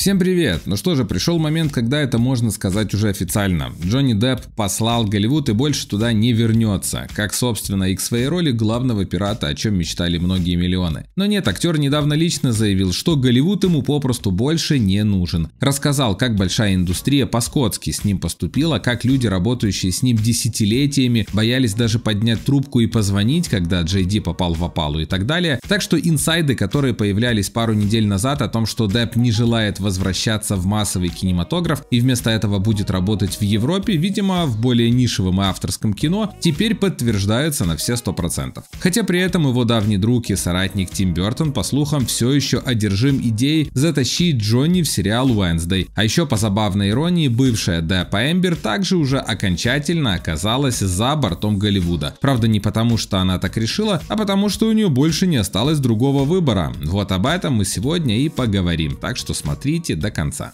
Всем привет! Ну что же, пришел момент, когда это можно сказать уже официально. Джонни Депп послал Голливуд и больше туда не вернется, как, собственно, и к своей роли главного пирата, о чем мечтали многие миллионы. Но нет, актер недавно лично заявил, что Голливуд ему попросту больше не нужен. Рассказал, как большая индустрия по-скотски с ним поступила, как люди, работающие с ним десятилетиями, боялись даже поднять трубку и позвонить, когда Джей Ди попал в опалу и так далее. Так что инсайды, которые появлялись пару недель назад о том, что Депп не желает возвращаться возвращаться в массовый кинематограф и вместо этого будет работать в Европе, видимо, в более нишевом и авторском кино, теперь подтверждается на все 100%. Хотя при этом его давний друг и соратник Тим Бертон, по слухам, все еще одержим идеей затащить Джонни в сериал Уэнсдей. А еще по забавной иронии, бывшая Деппа Эмбер также уже окончательно оказалась за бортом Голливуда. Правда, не потому, что она так решила, а потому, что у нее больше не осталось другого выбора. Вот об этом мы сегодня и поговорим, так что смотрите Смотрите до конца.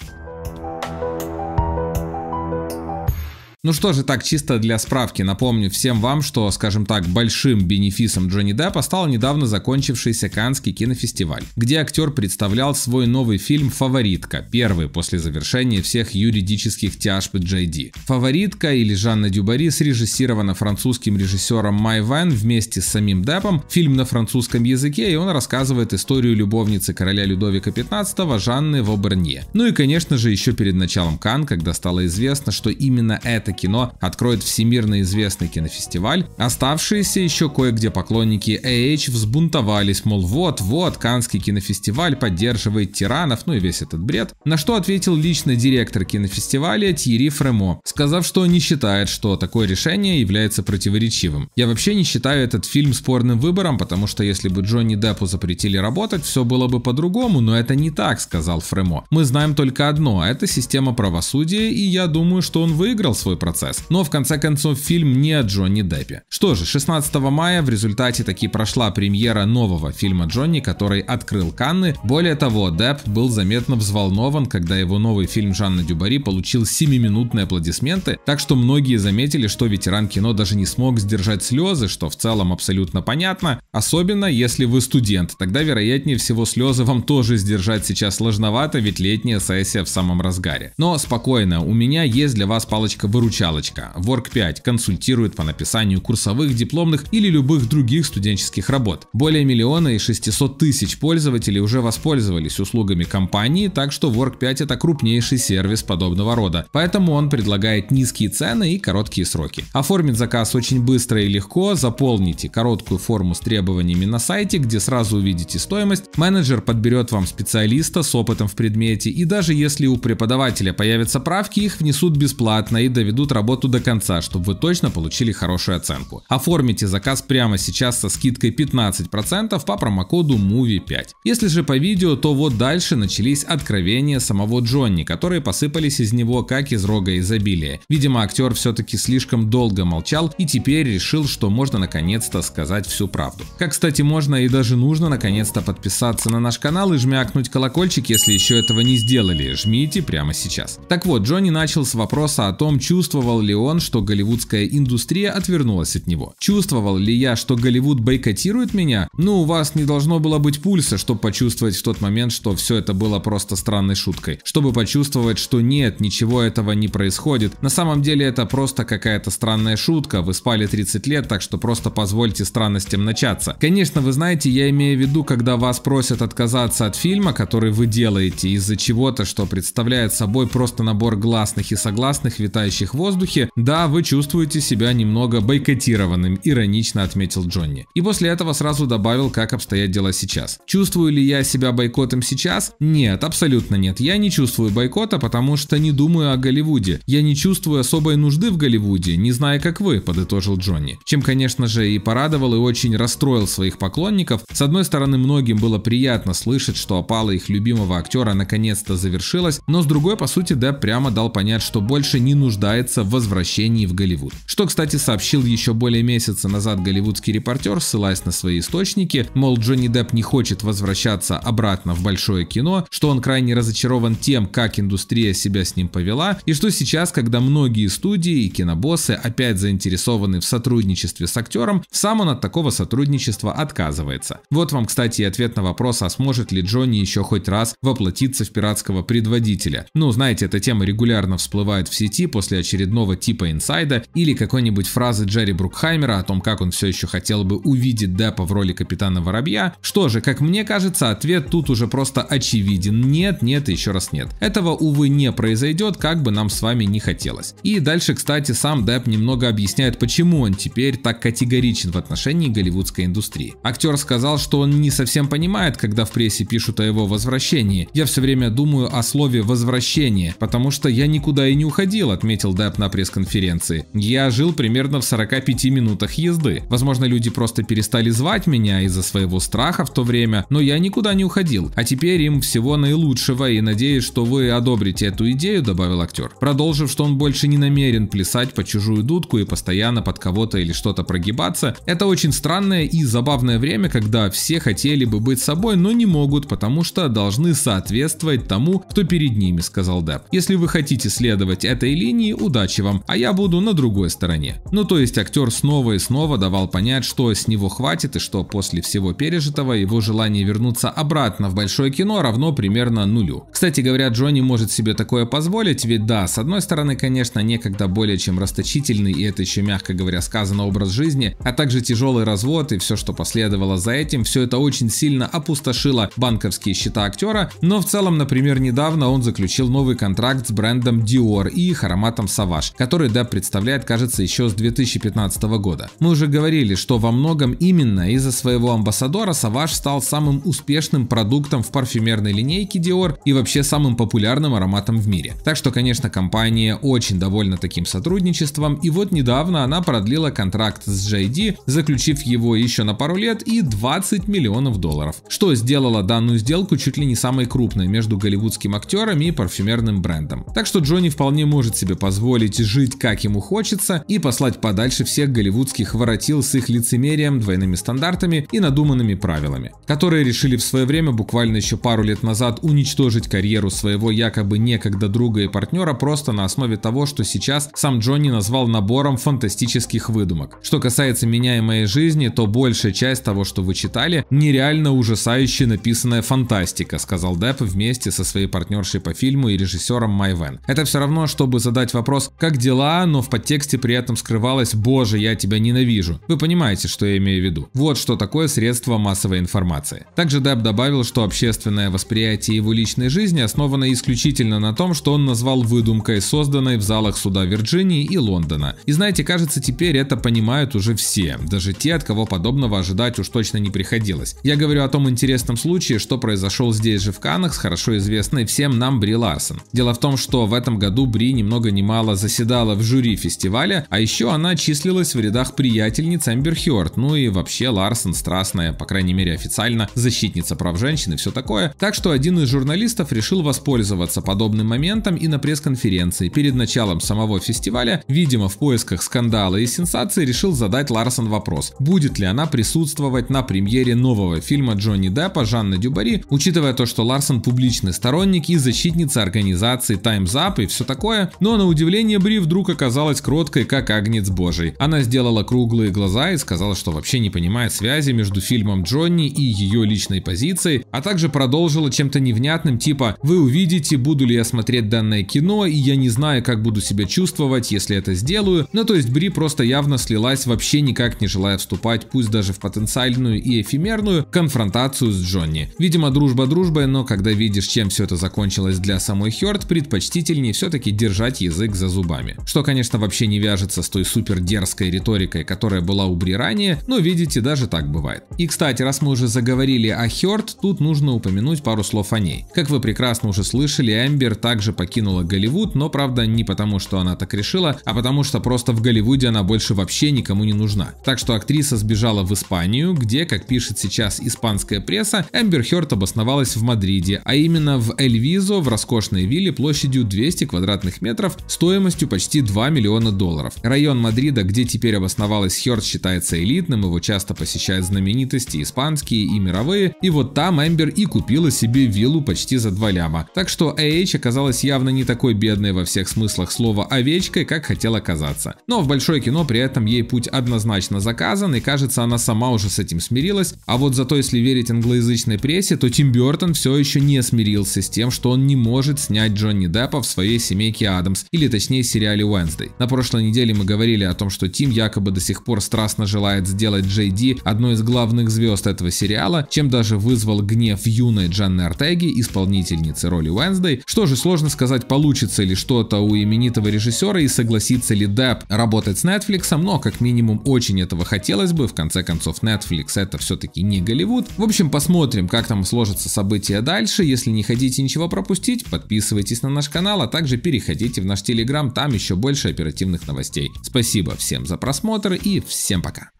Ну что же, так чисто для справки напомню всем вам, что, скажем так, большим бенефисом Джонни Деппа стал недавно закончившийся Канский кинофестиваль, где актер представлял свой новый фильм «Фаворитка», первый после завершения всех юридических тяжб Джей Ди. «Фаворитка» или «Жанна Дюбари» срежиссирована французским режиссером Май Вен вместе с самим Деппом, фильм на французском языке, и он рассказывает историю любовницы короля Людовика XV Жанны Воберне. Ну и, конечно же, еще перед началом Кан, когда стало известно, что именно это кино откроет всемирно известный кинофестиваль, оставшиеся еще кое-где поклонники AH взбунтовались, мол, вот-вот, Канский кинофестиваль поддерживает тиранов, ну и весь этот бред, на что ответил лично директор кинофестиваля Тьерри Фремо, сказав, что не считает, что такое решение является противоречивым. Я вообще не считаю этот фильм спорным выбором, потому что если бы Джонни Деппу запретили работать, все было бы по-другому, но это не так, сказал Фремо. Мы знаем только одно, это система правосудия, и я думаю, что он выиграл свой судебный процесс. Но в конце концов фильм не о Джонни Деппе. Что же, 16 мая в результате таки прошла премьера нового фильма Джонни, который открыл Канны. Более того, Депп был заметно взволнован, когда его новый фильм Жанна Дюбари получил 7-минутные аплодисменты, так что многие заметили, что ветеран кино даже не смог сдержать слезы, что в целом абсолютно понятно, особенно если вы студент, тогда вероятнее всего слезы вам тоже сдержать сейчас сложновато, ведь летняя сессия в самом разгаре. Но спокойно, у меня есть для вас палочка-выручалка выручалочка. Work 5 консультирует по написанию курсовых, дипломных или любых других студенческих работ. Более миллиона и 600 тысяч пользователей уже воспользовались услугами компании, так что Work 5 это крупнейший сервис подобного рода, поэтому он предлагает низкие цены и короткие сроки. Оформить заказ очень быстро и легко, заполните короткую форму с требованиями на сайте, где сразу увидите стоимость, менеджер подберет вам специалиста с опытом в предмете и даже если у преподавателя появятся правки, их внесут бесплатно и доведут доведут работу до конца, чтобы вы точно получили хорошую оценку. Оформите заказ прямо сейчас со скидкой 15% по промокоду MOVIE5. Если же по видео, то вот дальше начались откровения самого Джонни, которые посыпались из него как из рога изобилия. Видимо, актер все-таки слишком долго молчал и теперь решил, что можно наконец-то сказать всю правду. Как, кстати, можно и даже нужно наконец-то подписаться на наш канал и жмякнуть колокольчик, если еще этого не сделали. Жмите прямо сейчас. Так вот, Джонни начал с вопроса о том, чувствует Чувствовал ли он, что голливудская индустрия отвернулась от него? Чувствовал ли я, что Голливуд бойкотирует меня? Ну, у вас не должно было быть пульса, чтобы почувствовать в тот момент, что все это было просто странной шуткой. Чтобы почувствовать, что нет, ничего этого не происходит. На самом деле это просто какая-то странная шутка. Вы спали 30 лет, так что просто позвольте странностям начаться. Конечно, вы знаете, я имею в виду, когда вас просят отказаться от фильма, который вы делаете из-за чего-то, что представляет собой просто набор гласных и согласных, витающих в воздухе, да, вы чувствуете себя немного бойкотированным, иронично отметил Джонни. И после этого сразу добавил, как обстоят дела сейчас. Чувствую ли я себя бойкотом сейчас? Нет, абсолютно нет. Я не чувствую бойкота, потому что не думаю о Голливуде. Я не чувствую особой нужды в Голливуде, не знаю как вы, подытожил Джонни. Чем, конечно же, и порадовал и очень расстроил своих поклонников. С одной стороны, многим было приятно слышать, что опала их любимого актера наконец-то завершилась, но с другой, по сути, Депп прямо дал понять, что больше не нуждается нуждается в возвращении в Голливуд. Что, кстати, сообщил еще более месяца назад голливудский репортер, ссылаясь на свои источники, мол, Джонни Депп не хочет возвращаться обратно в большое кино, что он крайне разочарован тем, как индустрия себя с ним повела, и что сейчас, когда многие студии и кинобоссы опять заинтересованы в сотрудничестве с актером, сам он от такого сотрудничества отказывается. Вот вам, кстати, и ответ на вопрос, а сможет ли Джонни еще хоть раз воплотиться в пиратского предводителя. Ну, знаете, эта тема регулярно всплывает в сети после очередного очередного типа инсайда или какой-нибудь фразы Джерри Брукхаймера о том, как он все еще хотел бы увидеть Деппа в роли капитана Воробья. Что же, как мне кажется, ответ тут уже просто очевиден. Нет, нет и еще раз нет. Этого, увы, не произойдет, как бы нам с вами не хотелось. И дальше, кстати, сам Депп немного объясняет, почему он теперь так категоричен в отношении голливудской индустрии. Актер сказал, что он не совсем понимает, когда в прессе пишут о его возвращении. Я все время думаю о слове «возвращение», потому что я никуда и не уходил, отметил Депп стендап на пресс-конференции. Я жил примерно в 45 минутах езды. Возможно, люди просто перестали звать меня из-за своего страха в то время, но я никуда не уходил. А теперь им всего наилучшего и надеюсь, что вы одобрите эту идею, добавил актер. Продолжив, что он больше не намерен плясать по чужую дудку и постоянно под кого-то или что-то прогибаться, это очень странное и забавное время, когда все хотели бы быть собой, но не могут, потому что должны соответствовать тому, кто перед ними, сказал Депп. Если вы хотите следовать этой линии, удачи вам, а я буду на другой стороне. Ну то есть актер снова и снова давал понять, что с него хватит и что после всего пережитого его желание вернуться обратно в большое кино равно примерно нулю. Кстати говоря, Джонни может себе такое позволить, ведь да, с одной стороны, конечно, некогда более чем расточительный и это еще мягко говоря сказано образ жизни, а также тяжелый развод и все, что последовало за этим, все это очень сильно опустошило банковские счета актера, но в целом, например, недавно он заключил новый контракт с брендом Dior и их ароматом Savage, который DAP представляет, кажется, еще с 2015 года. Мы уже говорили, что во многом именно из-за своего амбассадора Savage стал самым успешным продуктом в парфюмерной линейке Dior и вообще самым популярным ароматом в мире. Так что, конечно, компания очень довольна таким сотрудничеством, и вот недавно она продлила контракт с JD, заключив его еще на пару лет и 20 миллионов долларов, что сделало данную сделку чуть ли не самой крупной между голливудским актером и парфюмерным брендом. Так что Джонни вполне может себе позволить позволить жить как ему хочется и послать подальше всех голливудских воротил с их лицемерием, двойными стандартами и надуманными правилами, которые решили в свое время буквально еще пару лет назад уничтожить карьеру своего якобы некогда друга и партнера просто на основе того, что сейчас сам Джонни назвал набором фантастических выдумок. Что касается меня и моей жизни, то большая часть того, что вы читали, нереально ужасающе написанная фантастика, сказал Депп вместе со своей партнершей по фильму и режиссером Майвен. Это все равно, чтобы задать вопрос вопрос «Как дела?», но в подтексте при этом скрывалось «Боже, я тебя ненавижу». Вы понимаете, что я имею в виду. Вот что такое средство массовой информации. Также Даб добавил, что общественное восприятие его личной жизни основано исключительно на том, что он назвал выдумкой, созданной в залах суда Вирджинии и Лондона. И знаете, кажется, теперь это понимают уже все, даже те, от кого подобного ожидать уж точно не приходилось. Я говорю о том интересном случае, что произошел здесь же в Канах с хорошо известной всем нам Бри Ларсон. Дело в том, что в этом году Бри немного много ни мало Алла заседала в жюри фестиваля, а еще она числилась в рядах приятельниц Эмбер Хёрд, ну и вообще Ларсон страстная, по крайней мере официально, защитница прав женщин и все такое. Так что один из журналистов решил воспользоваться подобным моментом и на пресс-конференции перед началом самого фестиваля, видимо в поисках скандала и сенсации, решил задать Ларсон вопрос, будет ли она присутствовать на премьере нового фильма Джонни Деппа Жанна Дюбари, учитывая то, что Ларсон публичный сторонник и защитница организации Time's Up и все такое, но на удивление удивление Бри вдруг оказалась кроткой, как агнец божий. Она сделала круглые глаза и сказала, что вообще не понимает связи между фильмом Джонни и ее личной позицией, а также продолжила чем-то невнятным, типа «Вы увидите, буду ли я смотреть данное кино, и я не знаю, как буду себя чувствовать, если это сделаю». Ну то есть Бри просто явно слилась, вообще никак не желая вступать, пусть даже в потенциальную и эфемерную, конфронтацию с Джонни. Видимо, дружба дружбой, но когда видишь, чем все это закончилось для самой Хёрд, предпочтительнее все-таки держать язык за за зубами. Что, конечно, вообще не вяжется с той супер дерзкой риторикой, которая была у Бри ранее, но видите, даже так бывает. И, кстати, раз мы уже заговорили о Хёрд, тут нужно упомянуть пару слов о ней. Как вы прекрасно уже слышали, Эмбер также покинула Голливуд, но правда не потому, что она так решила, а потому что просто в Голливуде она больше вообще никому не нужна. Так что актриса сбежала в Испанию, где, как пишет сейчас испанская пресса, Эмбер Хёрд обосновалась в Мадриде, а именно в Эльвизо, в роскошной вилле площадью 200 квадратных метров, стоя стоимостью почти 2 миллиона долларов. Район Мадрида, где теперь обосновалась Хёрд, считается элитным, его часто посещают знаменитости испанские и мировые, и вот там Эмбер и купила себе виллу почти за 2 ляма. Так что AH оказалась явно не такой бедной во всех смыслах слова овечкой, как хотела казаться. Но в большое кино при этом ей путь однозначно заказан, и кажется, она сама уже с этим смирилась, а вот зато если верить англоязычной прессе, то Тим Бёртон все еще не смирился с тем, что он не может снять Джонни Деппа в своей семейке Адамс, или точнее ней в сериале Wednesday. На прошлой неделе мы говорили о том, что Тим якобы до сих пор страстно желает сделать Джей Ди одной из главных звезд этого сериала, чем даже вызвал гнев юной Джанны Артеги, исполнительницы роли Wednesday. Что же, сложно сказать, получится ли что-то у именитого режиссера и согласится ли Депп работать с Netflix, но как минимум очень этого хотелось бы, в конце концов Netflix это все-таки не Голливуд. В общем, посмотрим, как там сложатся события дальше, если не хотите ничего пропустить, подписывайтесь на наш канал, а также переходите в наш телеграм Телеграм, там еще больше оперативных новостей. Спасибо всем за просмотр и всем пока.